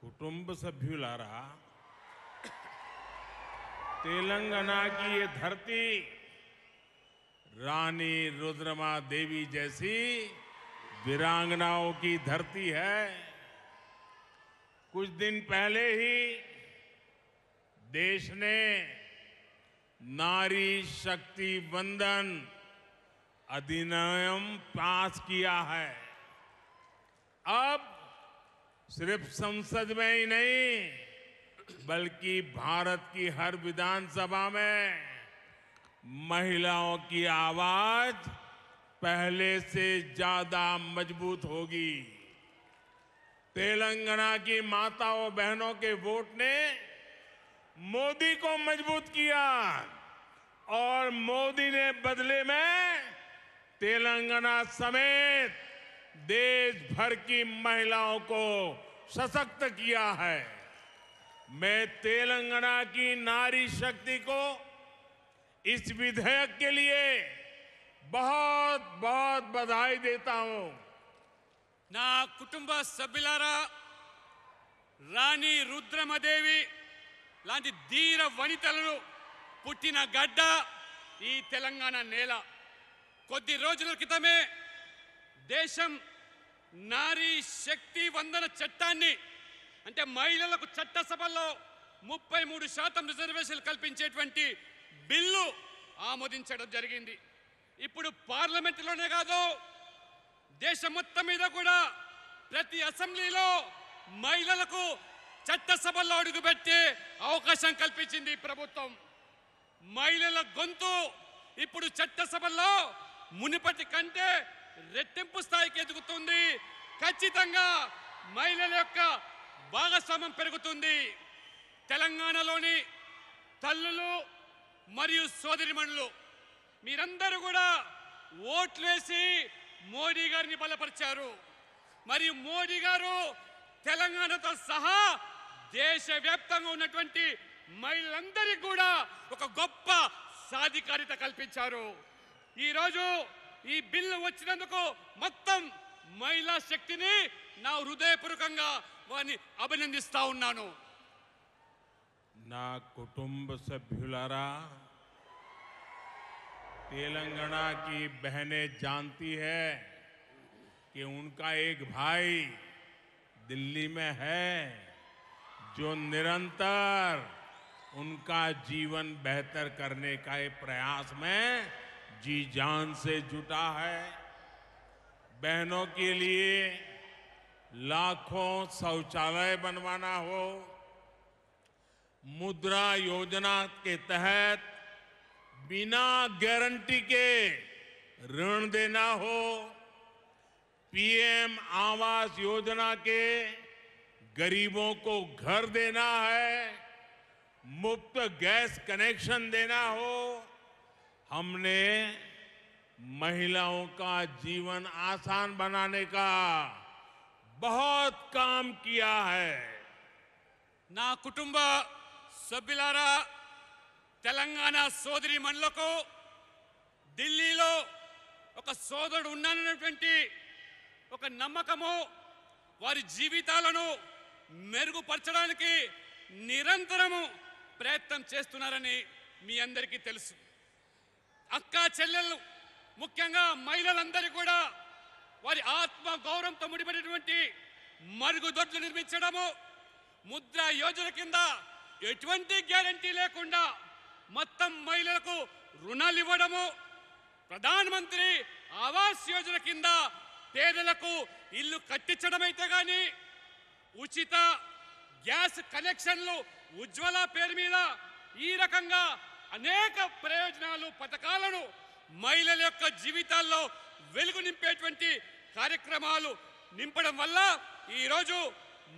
कुटुंब सभ्युलारा तेलंगाना की ये धरती रानी रुद्रमा देवी जैसी वीरांगनाओं की धरती है कुछ दिन पहले ही देश ने नारी शक्ति वंदन अधिनियम पास किया है अब सिर्फ संसद में ही नहीं बल्कि भारत की हर विधानसभा में महिलाओं की आवाज पहले से ज्यादा मजबूत होगी तेलंगाना की माताओं बहनों के वोट ने मोदी को मजबूत किया और मोदी ने बदले में तेलंगाना समेत देश भर की महिलाओं को सशक्त किया है मैं तेलंगाना की नारी शक्ति को इस विधेयक के लिए बहुत बहुत बधाई देता हूं ना कुटुंब रानी राणी देवी लाट धीर वणित पुटना गड्ढा नेला कोई रोजल कितमें దేశం నారీ శక్తి వందన చట్టాన్ని అంటే మహిళలకు చట్టసభల్లో ముప్పై మూడు శాతం రిజర్వేషన్లు కల్పించేటువంటి బిల్లు ఆమోదించడం జరిగింది ఇప్పుడు పార్లమెంటులోనే కాదు దేశం మొత్తం మీద కూడా ప్రతి అసెంబ్లీలో మహిళలకు చట్టసభల్లో అడుగుపెట్టే అవకాశం కల్పించింది ప్రభుత్వం మహిళల గొంతు ఇప్పుడు చట్టసభల్లో మునిపటి కంటే రెట్టింపు స్థాయికి ఎదుగుతుంది ఖచ్చితంగా మహిళల యొక్క భాగస్వామ్యం పెరుగుతుంది తెలంగాణలోని తల్లులు మరియు సోదరిమణులు మీరందరూ కూడా ఓట్లు వేసి మోడీ గారిని బలపరిచారు మరియు మోడీ గారు తెలంగాణతో సహా దేశవ్యాప్తంగా ఉన్నటువంటి మహిళలందరికీ కూడా ఒక గొప్ప సాధికారిత కల్పించారు ఈరోజు ఈ బిల్ల వచ్చినందుకు మొత్తం మహిళా శక్తిని నవృధేయ పురకంగా వారి అభినందిస్తా ఉన్నాను నా కుటుంబ సభ్యులారా తెలంగాణకి భహనే जानती है कि उनका एक भाई दिल्ली में है जो निरंतर उनका जीवन बेहतर करने का प्रयास में जी जान से जुटा है बहनों के लिए लाखों शौचालय बनवाना हो मुद्रा योजना के तहत बिना गारंटी के ऋण देना हो पीएम आवास योजना के गरीबों को घर देना है मुफ्त गैस कनेक्शन देना हो हमने महिलाओं का जीवन आसान बनाने का बहुत काम किया है నా కుటుంబ సభ్యులారా తెలంగాణ సోదరి మనులకు ఢిల్లీలో ఒక సోదరుడు ఉన్నానటువంటి ఒక నమ్మకము వారి జీవితాలను మెరుగుపరచడానికి నిరంతరము ప్రయత్నం చేస్తున్నారని మీ అందరికీ తెలుసు అక్క చెల్లెళ్ళు ముఖ్యంగా మహిళలందరూ కూడా వారి ఆత్మ గౌరవంతో ముడిపడినటువంటి మరుగుదొడ్లు నిర్మించడము ముద్ర యోజన కింద ఎటువంటి గ్యారంటీ లేకుండా మొత్తం మహిళలకు రుణాలు ఇవ్వడము ప్రధానమంత్రి ఆవాస్ యోజన కింద పేదలకు ఇల్లు కట్టించడం అయితే కానీ ఉచిత గ్యాస్ కనెక్షన్లు ఉజ్వల పేరు మీద ఈ రకంగా అనేక ప్రయోజనాలు పథకాలను మహిళల యొక్క జీవితాల్లో వెలుగు నింపేటువంటి కార్యక్రమాలు నింపడం వల్ల ఈరోజు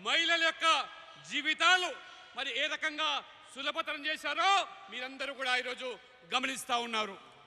మహిళల యొక్క జీవితాలు మరి ఏ రకంగా సులభతరం చేశారో మీరందరూ కూడా ఈరోజు గమనిస్తూ ఉన్నారు